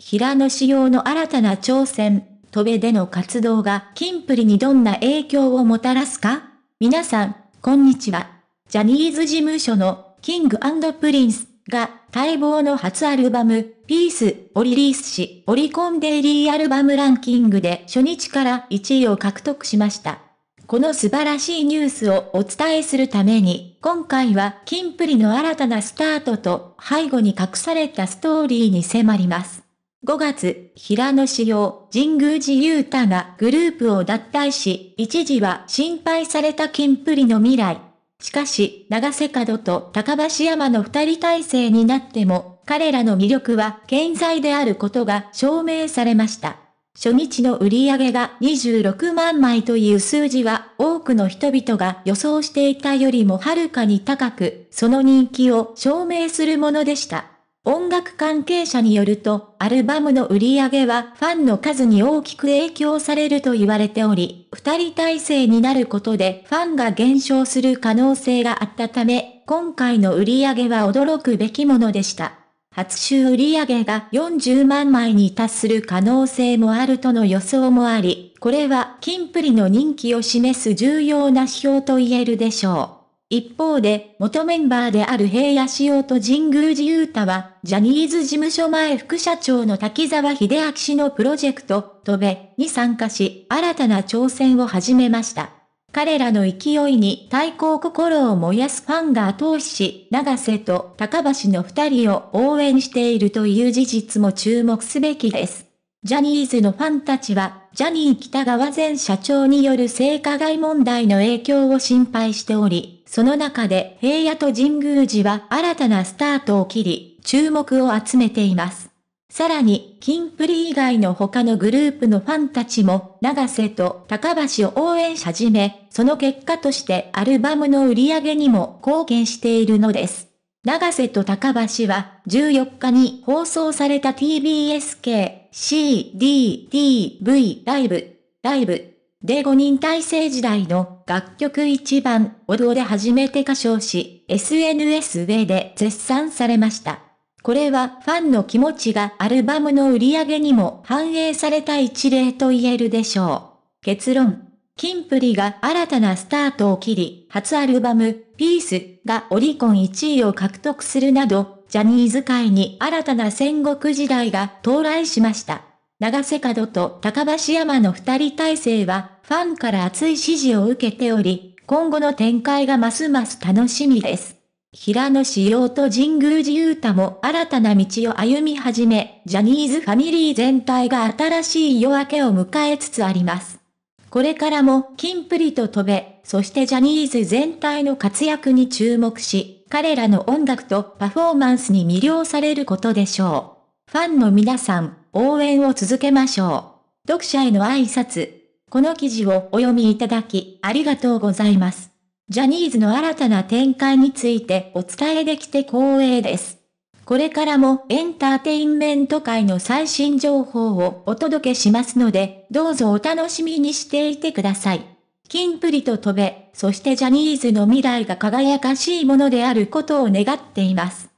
平野仕様の新たな挑戦、戸部での活動が金プリにどんな影響をもたらすか皆さん、こんにちは。ジャニーズ事務所のキングプリンスが待望の初アルバム、ピースをリリースし、オリコンデイリーアルバムランキングで初日から1位を獲得しました。この素晴らしいニュースをお伝えするために、今回はキンプリの新たなスタートと背後に隠されたストーリーに迫ります。5月、平野紫耀、神宮寺勇太がグループを脱退し、一時は心配された金プリの未来。しかし、長瀬角と高橋山の二人体制になっても、彼らの魅力は健在であることが証明されました。初日の売り上げが26万枚という数字は多くの人々が予想していたよりもはるかに高く、その人気を証明するものでした。音楽関係者によると、アルバムの売り上げはファンの数に大きく影響されると言われており、二人体制になることでファンが減少する可能性があったため、今回の売り上げは驚くべきものでした。初週売り上げが40万枚に達する可能性もあるとの予想もあり、これはキンプリの人気を示す重要な指標と言えるでしょう。一方で、元メンバーである平野志陽と神宮寺雄太は、ジャニーズ事務所前副社長の滝沢秀明氏のプロジェクト、飛べに参加し、新たな挑戦を始めました。彼らの勢いに対抗心を燃やすファンが後押しし、長瀬と高橋の二人を応援しているという事実も注目すべきです。ジャニーズのファンたちは、ジャニー北川前社長による性加害問題の影響を心配しており、その中で平野と神宮寺は新たなスタートを切り、注目を集めています。さらに、キンプリ以外の他のグループのファンたちも、長瀬と高橋を応援し始め、その結果としてアルバムの売り上げにも貢献しているのです。長瀬と高橋は、14日に放送された TBSK C, D, D, V ライブ、ライブ。で5人体制時代の楽曲1番、踊堂で初めて歌唱し、SNS 上で絶賛されました。これはファンの気持ちがアルバムの売り上げにも反映された一例と言えるでしょう。結論。キンプリが新たなスタートを切り、初アルバム、ピースがオリコン1位を獲得するなど、ジャニーズ界に新たな戦国時代が到来しました。長瀬角と高橋山の二人体制は、ファンから熱い支持を受けており、今後の展開がますます楽しみです。平野志陽と神宮寺勇太も新たな道を歩み始め、ジャニーズファミリー全体が新しい夜明けを迎えつつあります。これからも、キンプリと飛べ、そしてジャニーズ全体の活躍に注目し、彼らの音楽とパフォーマンスに魅了されることでしょう。ファンの皆さん、応援を続けましょう。読者への挨拶。この記事をお読みいただき、ありがとうございます。ジャニーズの新たな展開についてお伝えできて光栄です。これからもエンターテインメント界の最新情報をお届けしますので、どうぞお楽しみにしていてください。金プリと飛べ、そしてジャニーズの未来が輝かしいものであることを願っています。